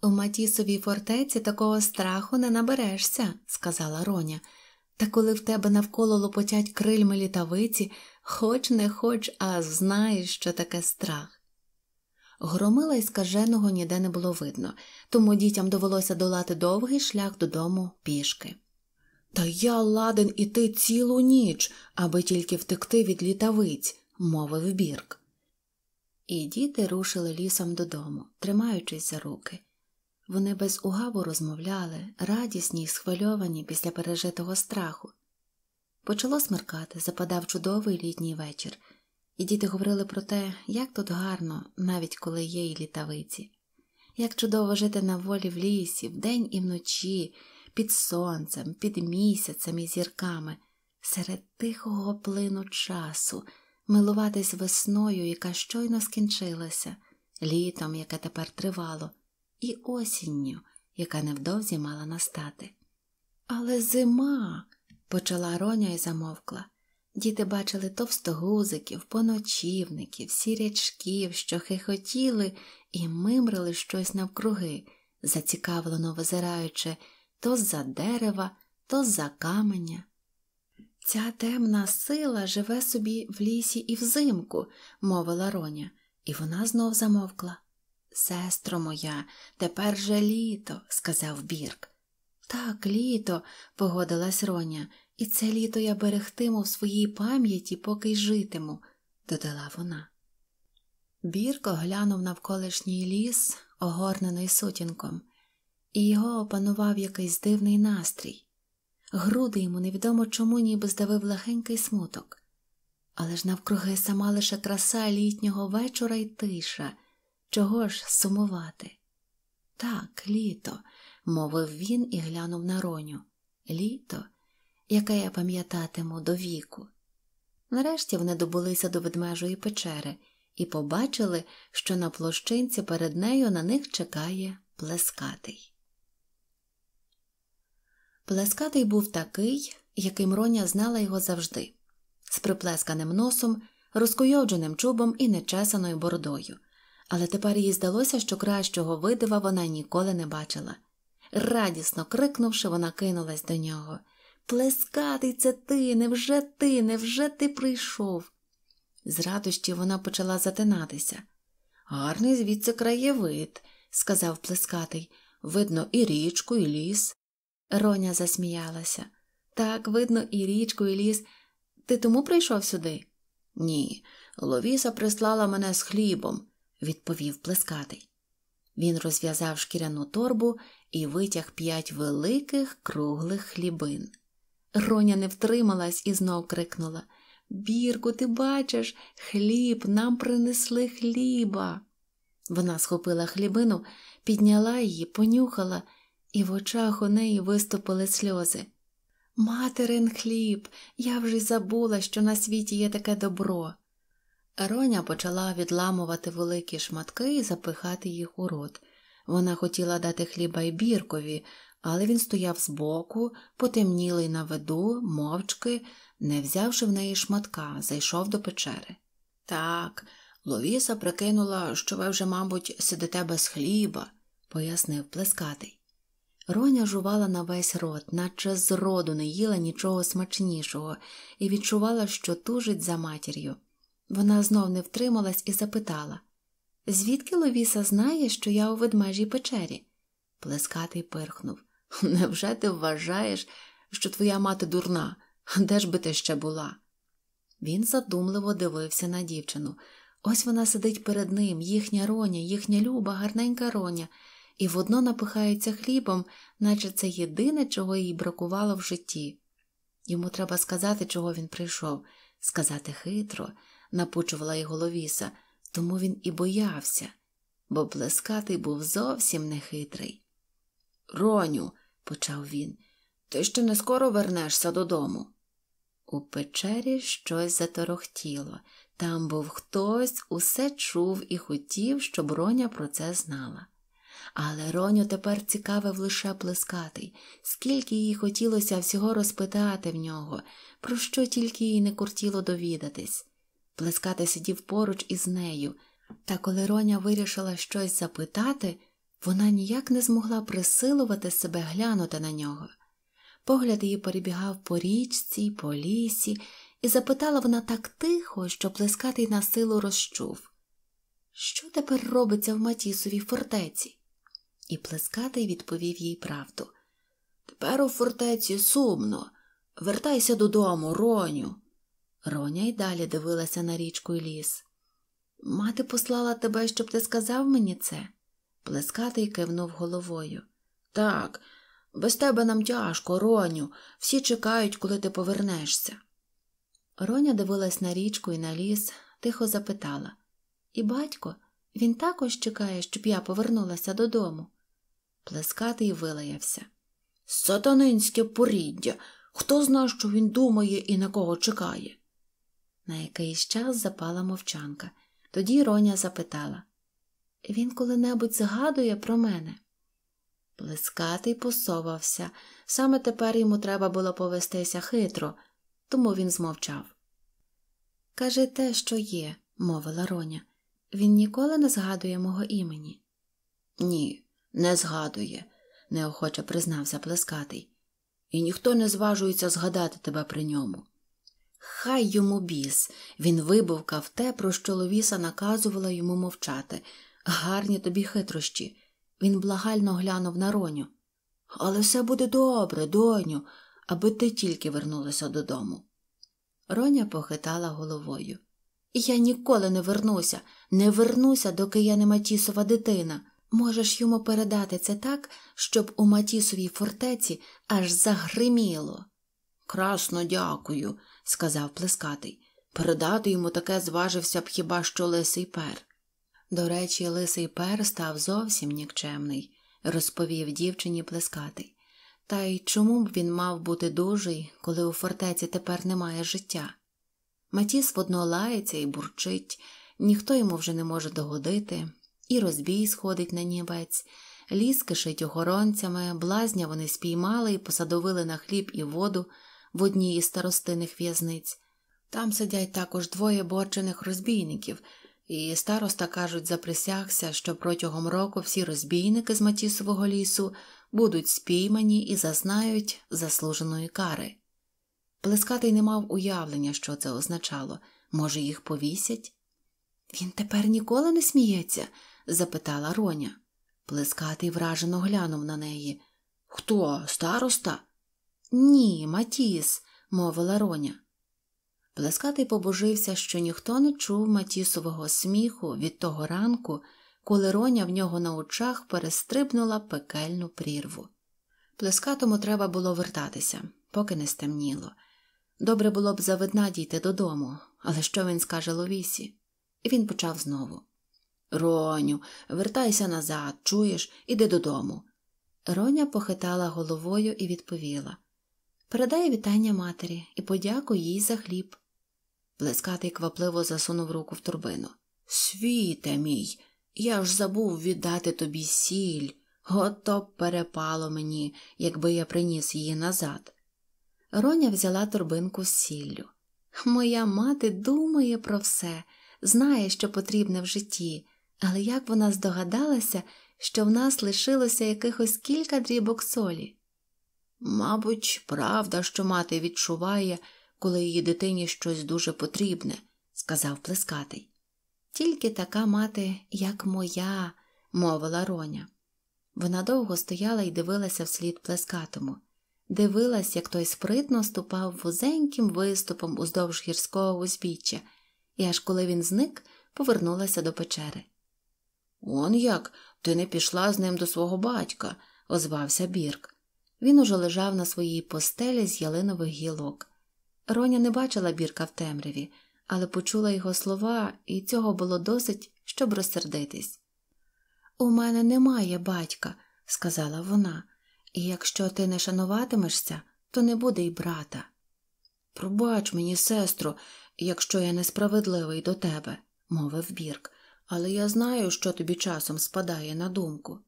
Speaker 1: У Матісовій фортеці такого страху не наберешся, сказала Роня, та коли в тебе навколо лопотять крильми літавиці, хоч не хоч, а знаєш, що таке страх. Громила і скаженого ніде не було видно, тому дітям довелося долати довгий шлях додому пішки. Та я ладен іти цілу ніч, аби тільки втекти від літавиць, мовив Бірк. І діти рушили лісом додому, тримаючись за руки. Вони без угаву розмовляли, радісні й схвильовані після пережитого страху. Почало смеркати, западав чудовий літній вечір і діти говорили про те, як тут гарно, навіть коли є і літавиці, як чудово жити на волі в лісі, вдень і вночі, під сонцем, під місяцем і зірками, серед тихого плину часу, милуватись весною, яка щойно скінчилася, літом, яке тепер тривало, і осінню, яка невдовзі мала настати. Але зима, почала Роня і замовкла. Діти бачили товстогузиків, поночівників, сірячків, що хихотіли і мимрили щось навкруги, зацікавлено визираючи то за дерева, то за каменя. Ця темна сила живе собі в лісі і взимку, мовила Роня, і вона знов замовкла. Сестро моя, тепер же літо, сказав Бірк. Так, літо, погодилась Роня. І це літо я берегтиму в своїй пам'яті, поки й житиму, додала вона. Бірко глянув навколишній ліс, огорнений сутінком, і його опанував якийсь дивний настрій. Груди йому невідомо чому ніби здавив легенький смуток. Але ж навкруги сама лише краса літнього вечора й тиша, чого ж сумувати. Так, літо, мовив він і глянув на роню. Літо яке я пам'ятатиму до віку. Нарешті вони добулися до ведмежої печери і побачили, що на площинці перед нею на них чекає плескатий. Плескатий був такий, яким Роня знала його завжди, з приплесканим носом, розкуйовдженим чубом і нечесаною бородою, але тепер їй здалося, що кращого видива вона ніколи не бачила. Радісно крикнувши, вона кинулась до нього. Плескатий це ти, невже ти, невже ти прийшов? З радощі вона почала затинатися. Гарний звідси краєвид, сказав плескатий. Видно, і річку, і ліс. Роня засміялася. Так, видно, і річку, і ліс. Ти тому прийшов сюди? Ні, Ловіса прислала мене з хлібом, відповів плескатий. Він розв'язав шкіряну торбу і витяг п'ять великих круглих хлібин. Роня не втрималась і знов крикнула Бірку, ти бачиш, хліб, нам принесли хліба. Вона схопила хлібину, підняла її, понюхала, і в очах у неї виступили сльози. Материн хліб, я вже й забула, що на світі є таке добро. Роня почала відламувати великі шматки і запихати їх у рот. Вона хотіла дати хліба й біркові, але він стояв збоку, потемнілий на виду, мовчки, не взявши в неї шматка, зайшов до печери. Так, Ловіса прикинула, що ви вже, мабуть, сидите без хліба, пояснив плескатий. Роня жувала на весь рот, наче з роду не їла нічого смачнішого, і відчувала, що тужить за матір'ю. Вона знов не втрималась і запитала Звідки Ловіса знає, що я у ведмежій печері? Плескатий пирхнув. [laughs] Невже ти вважаєш, що твоя мати дурна, де ж би ти ще була? Він задумливо дивився на дівчину. Ось вона сидить перед ним, їхня роня, їхня люба, гарненька роня, і водно напихається хлібом, наче це єдине, чого їй бракувало в житті. Йому треба сказати, чого він прийшов, сказати хитро, напучувала його головіса, тому він і боявся, бо плескатий був зовсім не хитрий. Роню, почав він, ти ще не скоро вернешся додому. У печері щось заторохтіло. Там був хтось, усе чув і хотів, щоб Роня про це знала. Але Роню тепер цікавив лише плескати, скільки їй хотілося всього розпитати в нього, про що тільки їй не куртіло довідатись. Плескати сидів поруч із нею, та коли Роня вирішила щось запитати, вона ніяк не змогла присилувати себе глянути на нього. Погляд її перебігав по річці, по лісі, і запитала вона так тихо, що плескатий на силу розчув Що тепер робиться в Матісовій фортеці? І плескатий відповів їй правду. Тепер у фортеці сумно. Вертайся додому, Роню. Роня й далі дивилася на річку і ліс. Мати послала тебе, щоб ти сказав мені це. Плескатий кивнув головою. Так, без тебе нам тяжко, Роню. Всі чекають, коли ти повернешся. Роня дивилась на річку і на ліс, тихо запитала І батько, він також чекає, щоб я повернулася додому. Плескатий вилаявся. Сатанинське поріддя. Хто зна, що він думає і на кого чекає? На якийсь час запала мовчанка. Тоді Роня запитала він коли-небудь згадує про мене. Плескатий посовався. Саме тепер йому треба було повестися хитро, тому він змовчав. Кажи те, що є, мовила Роня. Він ніколи не згадує мого імені. Ні, не згадує, неохоче признався плескатий. І ніхто не зважується згадати тебе при ньому. Хай йому біс. Він вибувкав те, про що Ловіса наказувала йому мовчати, Гарні тобі хитрощі. Він благально глянув на Роню. Але все буде добре, доню, аби ти тільки вернулася додому. Роня похитала головою. Я ніколи не вернуся, не вернуся, доки я не Матісова дитина. Можеш йому передати це так, щоб у Матісовій фортеці аж загриміло. Красно дякую, сказав плескатий. Передати йому таке зважився б хіба що лисий пер. До речі, лисий пер став зовсім нікчемний, розповів дівчині плескатий. Та й чому б він мав бути дужий, коли у фортеці тепер немає життя? Матіс водно лається і бурчить, ніхто йому вже не може догодити, і розбій сходить на нівець, ліс кишить охоронцями, блазня вони спіймали і посадовили на хліб і воду в одній із старостиних в'язниць. Там сидять також двоє борчених розбійників. І староста, кажуть, заприсягся, що протягом року всі розбійники з Матісового лісу будуть спіймані і зазнають заслуженої кари. Плескатий не мав уявлення, що це означало може, їх повісять? Він тепер ніколи не сміється? запитала Роня. Плескатий вражено глянув на неї. Хто, староста? Ні, Матіс, мовила Роня. Плескатий побожився, що ніхто не чув матісового сміху від того ранку, коли роня в нього на очах перестрибнула пекельну прірву. Плескатому треба було вертатися, поки не стемніло. Добре було б завидна дійти додому, але що він скаже Ловісі? І він почав знову. Роню, вертайся назад, чуєш, іди додому. Роня похитала головою і відповіла Передай вітання матері і подякуй їй за хліб. Плескатий квапливо засунув руку в турбину. Світе мій, я ж забув віддати тобі сіль. Ото б перепало мені, якби я приніс її назад. Роня взяла турбинку з сіллю. Моя мати думає про все, знає, що потрібне в житті, але як вона здогадалася, що в нас лишилося якихось кілька дрібок солі? Мабуть, правда, що мати відчуває, коли її дитині щось дуже потрібне, сказав плескатий. Тільки така мати, як моя, мовила Роня. Вона довго стояла і дивилася вслід плескатому, дивилась, як той спритно ступав вузеньким виступом уздовж гірського узбіччя, і аж коли він зник, повернулася до печери. Он як, ти не пішла з ним до свого батька, озвався Бірк. Він уже лежав на своїй постелі з ялинових гілок. Роня не бачила бірка в темряві, але почула його слова, і цього було досить, щоб розсердитись. У мене немає батька, сказала вона, і якщо ти не шануватимешся, то не буде й брата. Пробач мені, сестру, якщо я несправедливий до тебе, мовив Бірк, але я знаю, що тобі часом спадає на думку.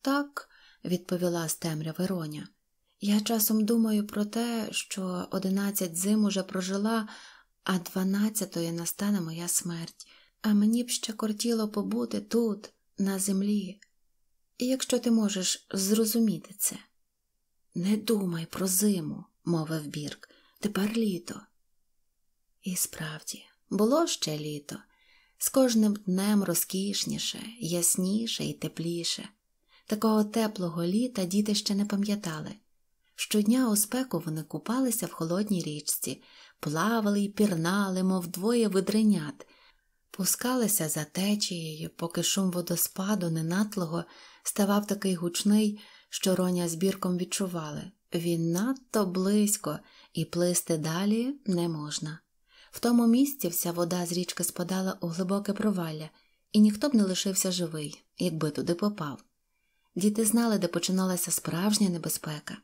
Speaker 1: Так, відповіла з темряви Роня. Я часом думаю про те, що одинадцять зим уже прожила, а дванадцятої настане моя смерть, а мені б ще кортіло побути тут, на землі. І якщо ти можеш зрозуміти це. Не думай про зиму, мовив Бірк, тепер літо. І справді, було ще літо, з кожним днем розкішніше, ясніше і тепліше. Такого теплого літа діти ще не пам'ятали. Щодня у спеку вони купалися в холодній річці, плавали й пірнали, мов двоє видренят, пускалися за течією, поки шум водоспаду ненатлого ставав такий гучний, що роня з бірком відчували він надто близько, і плисти далі не можна. В тому місці вся вода з річки спадала у глибоке провалля, і ніхто б не лишився живий, якби туди попав. Діти знали, де починалася справжня небезпека.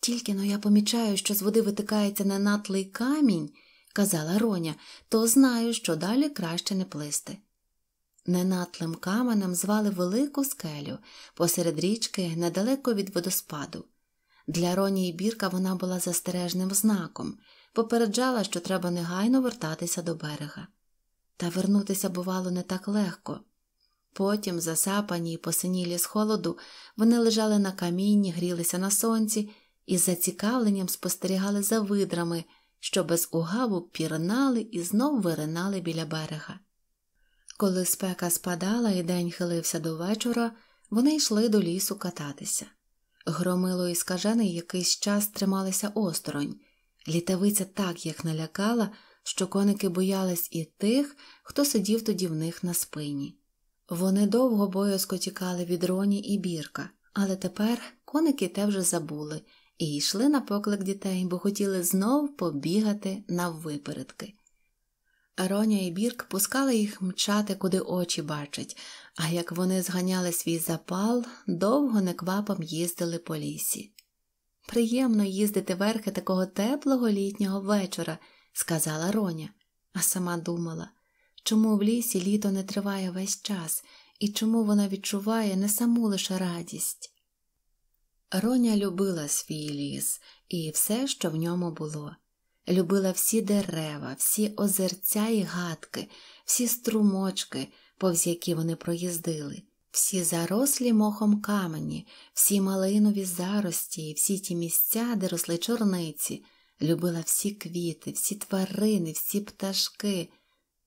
Speaker 1: Тільки но я помічаю, що з води витикається ненатлий камінь, казала Роня, то знаю, що далі краще не плисти. Ненатлим каменем звали велику скелю посеред річки недалеко від водоспаду. Для Роні й бірка вона була застережним знаком, попереджала, що треба негайно вертатися до берега. Та вернутися бувало не так легко. Потім, засапані й посинілі з холоду, вони лежали на камінні, грілися на сонці із зацікавленням спостерігали за видрами, що без угаву пірнали і знов виринали біля берега. Коли спека спадала і день хилився до вечора, вони йшли до лісу кататися. Громило і скажений якийсь час трималися осторонь, літавиця так їх налякала, що коники боялись і тих, хто сидів тоді в них на спині. Вони довго боязко тікали від роні і бірка, але тепер коники те вже забули і йшли на поклик дітей, бо хотіли знов побігати на випередки. Роня і Бірк пускали їх мчати, куди очі бачать, а як вони зганяли свій запал, довго неквапом їздили по лісі. Приємно їздити верхи такого теплого літнього вечора, сказала Роня, а сама думала, чому в лісі літо не триває весь час і чому вона відчуває не саму лише радість. Роня любила свій ліс і все, що в ньому було. Любила всі дерева, всі озерця і гадки, всі струмочки, повз які вони проїздили, всі зарослі мохом камені, всі малинові зарості, і всі ті місця, де росли чорниці, любила всі квіти, всі тварини, всі пташки.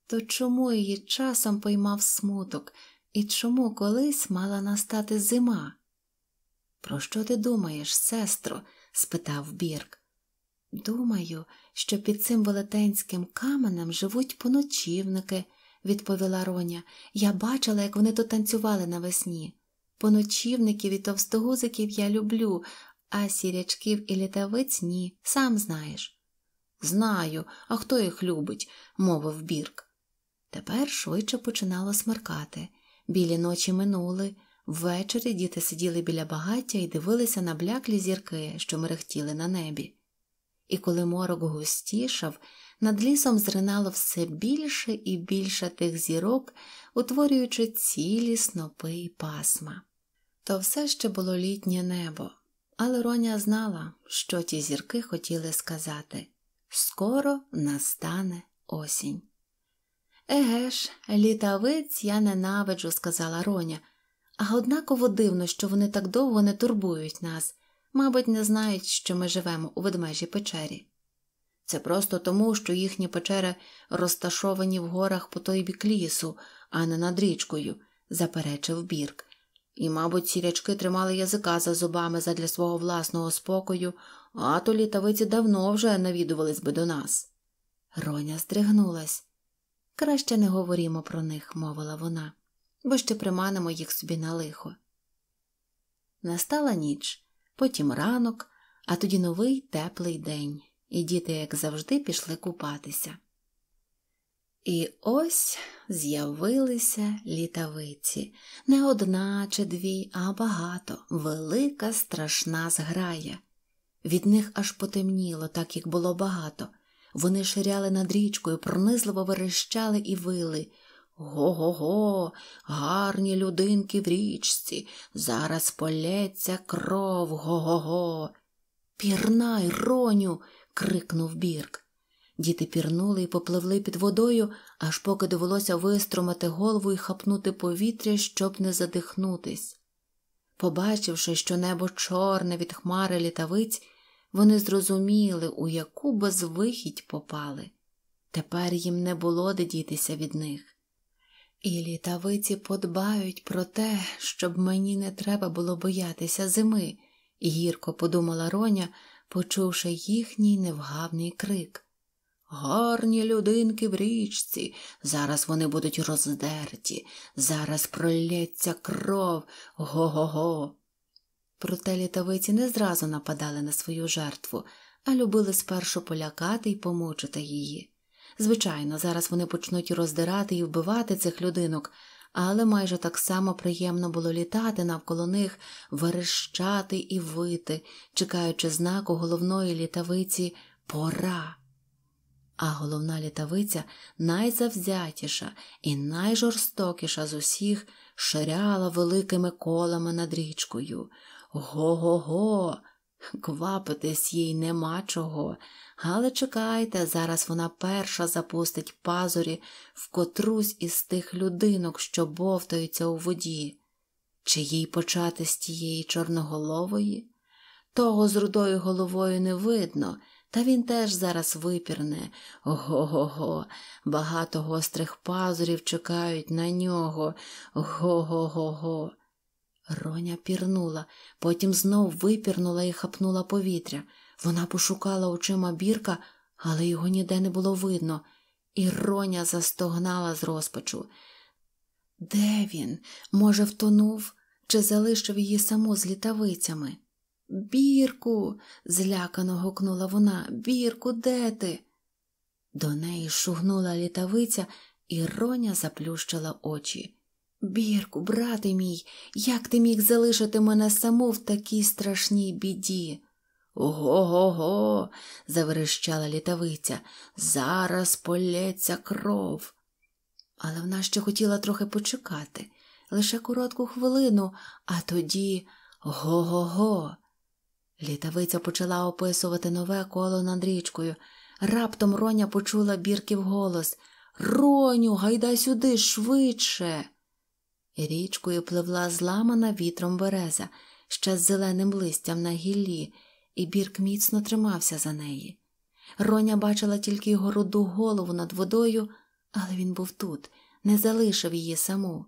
Speaker 1: То чому її часом поймав смуток і чому колись мала настати зима? Про що ти думаєш, сестро? спитав Бірк. Думаю, що під цим велетенським каменем живуть поночівники, відповіла Роня. Я бачила, як вони то танцювали навесні. Поночівників і товстогузиків я люблю, а сірячків і літавиць ні, сам знаєш. Знаю, а хто їх любить, мовив Бірк. Тепер швидше починало смеркати. Білі ночі минули. Ввечері діти сиділи біля багаття і дивилися на бляклі зірки, що мерехтіли на небі. І коли морок густішав, над лісом зринало все більше і більше тих зірок, утворюючи цілі снопи й пасма. То все ще було літнє небо, але Роня знала, що ті зірки хотіли сказати скоро настане осінь. Еге ж, літавиць я ненавиджу, сказала Роня а однаково дивно, що вони так довго не турбують нас, мабуть, не знають, що ми живемо у ведмежій печері. Це просто тому, що їхні печери розташовані в горах по той бік лісу, а не над річкою, заперечив Бірк. І, мабуть, сірячки тримали язика за зубами задля свого власного спокою, а то літавиці давно вже навідувались би до нас. Роня здригнулась. Краще не говорімо про них, мовила вона бо ще приманимо їх собі на лихо. Настала ніч, потім ранок, а тоді новий теплий день, і діти, як завжди, пішли купатися. І ось з'явилися літавиці не одна чи дві, а багато, велика страшна зграя. Від них аж потемніло, так як було багато. Вони ширяли над річкою, пронизливо верещали і вили, Го-го, го гарні людинки в річці, зараз полється кров, го-го-го. Пірнай, роню. крикнув Бірк. Діти пірнули і попливли під водою, аж поки довелося виструмати голову і хапнути повітря, щоб не задихнутись. Побачивши, що небо чорне від хмари літавиць, вони зрозуміли, у яку безвихідь попали. Тепер їм не було де дітися від них. І літавиці подбають про те, щоб мені не треба було боятися зими, гірко подумала Роня, почувши їхній невгавний крик. Гарні людинки в річці, зараз вони будуть роздерті, зараз пролється кров, го-го-го. Проте літавиці не зразу нападали на свою жертву, а любили спершу полякати і помучити її. Звичайно, зараз вони почнуть роздирати і вбивати цих людинок, але майже так само приємно було літати навколо них, верещати і вити, чекаючи знаку головної літавиці пора. А головна літавиця найзавзятіша і найжорстокіша з усіх ширяла великими колами над річкою. Го-го-го! Квапитись їй нема чого, але чекайте, зараз вона перша запустить пазурі в котрусь із тих людинок, що бовтаються у воді. Чи їй почати з тієї чорноголової? Того з рудою головою не видно, та він теж зараз випірне. Го го го, багато гострих пазурів чекають на нього. Го го го. го Роня пірнула, потім знов випірнула і хапнула повітря. Вона пошукала очима бірка, але його ніде не було видно, і Роня застогнала з розпачу. Де він? Може, втонув чи залишив її саму з літавицями? Бірку, злякано гукнула вона. Бірку, де ти? До неї шугнула літавиця, і Роня заплющила очі. Бірку, брате мій, як ти міг залишити мене саму в такій страшній біді? Ого го го, заверещала літавиця, зараз полється кров. Але вона ще хотіла трохи почекати, лише коротку хвилину, а тоді го го го. Літавиця почала описувати нове коло над річкою. Раптом Роня почула бірків голос Роню, гайдай сюди швидше. Річкою пливла зламана вітром береза, ще з зеленим листям на гіллі, і бірк міцно тримався за неї. Роня бачила тільки його руду голову над водою, але він був тут, не залишив її саму.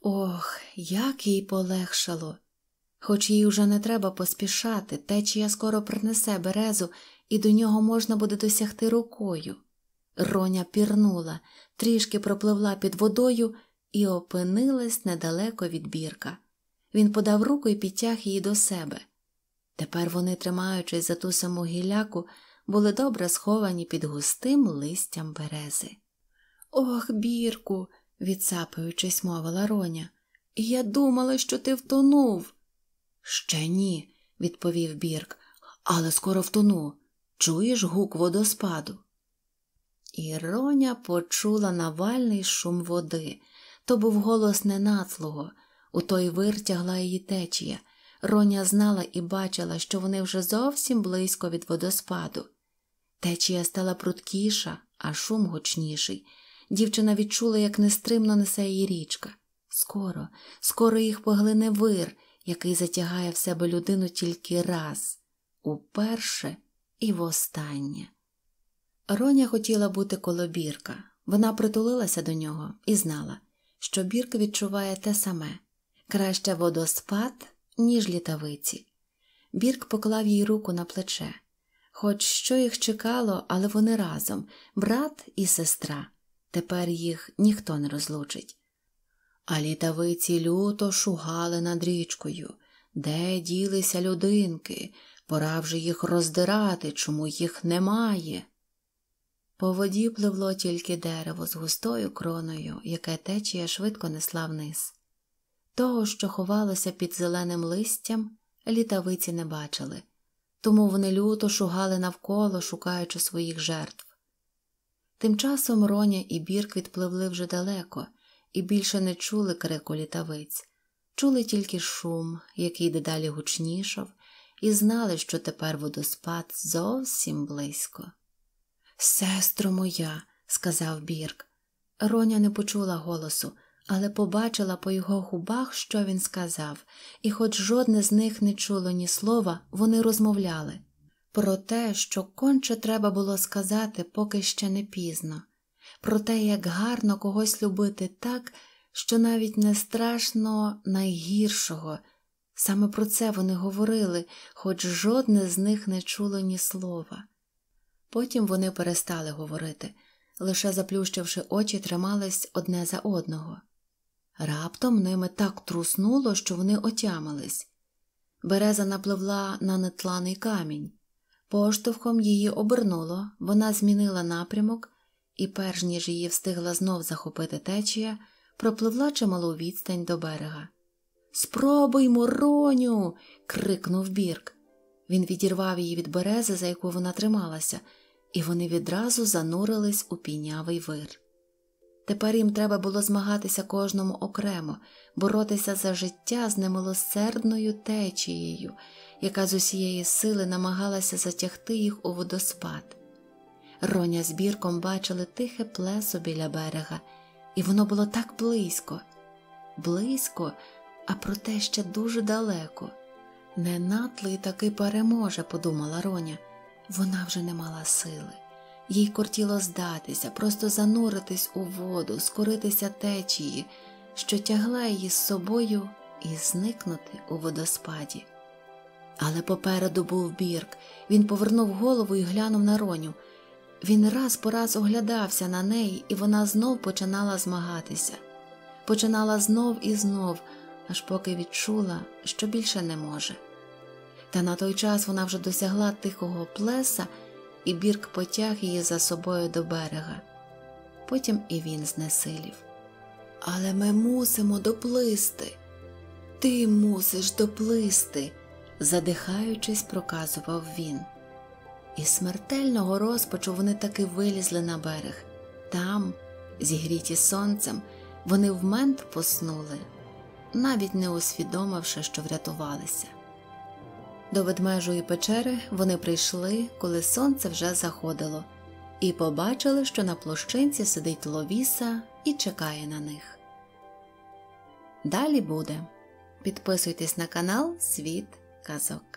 Speaker 1: Ох, як їй полегшало. Хоч їй уже не треба поспішати, течія скоро принесе березу, і до нього можна буде досягти рукою. Роня пірнула, трішки пропливла під водою і опинилась недалеко від бірка. Він подав руку і підтяг її до себе. Тепер вони, тримаючись за ту саму гіляку, були добре сховані під густим листям берези. Ох, бірку, відсапуючись, мовила Роня. Я думала, що ти втонув. Ще ні, відповів Бірк, але скоро втону. Чуєш гук водоспаду? І Роня почула навальний шум води. То був голос ненацлого, у той вир тягла її течія. Роня знала і бачила, що вони вже зовсім близько від водоспаду. Течія стала прудкіша, а шум гучніший. Дівчина відчула, як нестримно несе її річка. Скоро, скоро їх поглине вир, який затягає в себе людину тільки раз уперше і востаннє. Роня хотіла бути колобірка. Вона притулилася до нього і знала що бірк відчуває те саме краще водоспад, ніж літавиці. Бірк поклав їй руку на плече. Хоч що їх чекало, але вони разом брат і сестра. Тепер їх ніхто не розлучить. А літавиці люто шугали над річкою, де ділися людинки, пора вже їх роздирати, чому їх немає. По воді пливло тільки дерево з густою кроною, яке течія швидко несла вниз. Того, що ховалося під зеленим листям, літавиці не бачили, тому вони люто шугали навколо, шукаючи своїх жертв. Тим часом Роня і Бірк відпливли вже далеко і більше не чули крику літавиць, чули тільки шум, який дедалі гучнішав, і знали, що тепер водоспад зовсім близько. Сестро моя, сказав Бірк. Роня не почула голосу, але побачила по його губах, що він сказав, і, хоч жодне з них не чуло ні слова, вони розмовляли про те, що конче треба було сказати, поки ще не пізно, про те, як гарно когось любити так, що навіть не страшно найгіршого. Саме про це вони говорили, хоч жодне з них не чуло ні слова. Потім вони перестали говорити, лише заплющивши очі, тримались одне за одного. Раптом ними так труснуло, що вони отямились. Береза напливла на нетланий камінь. Поштовхом її обернуло, вона змінила напрямок, і, перш ніж її встигла знов захопити течія, пропливла чималу відстань до берега. Спробуй, Мороню! крикнув Бірк. Він відірвав її від берези, за яку вона трималася і вони відразу занурились у пінявий вир. Тепер їм треба було змагатися кожному окремо, боротися за життя з немилосердною течією, яка з усієї сили намагалася затягти їх у водоспад. Роня з бірком бачили тихе плесо біля берега, і воно було так близько, близько, а проте ще дуже далеко. Не натлий таки переможе, подумала Роня. Вона вже не мала сили, їй кортіло здатися, просто зануритись у воду, скоритися течії, що тягла її з собою і зникнути у водоспаді. Але попереду був бірк, він повернув голову і глянув на роню. Він раз по раз оглядався на неї, і вона знов починала змагатися, починала знов і знов, аж поки відчула, що більше не може. Та на той час вона вже досягла тихого плеса, і Бірк потяг її за собою до берега. Потім і він знесилів. Але ми мусимо доплисти. Ти мусиш доплисти, задихаючись, проказував він. Із смертельного розпачу вони таки вилізли на берег. Там, зігріті сонцем, вони в мент поснули, навіть не усвідомивши, що врятувалися. До ведмежої печери вони прийшли, коли сонце вже заходило, і побачили, що на площинці сидить Ловіса і чекає на них. Далі буде. Підписуйтесь на канал Світ Казок.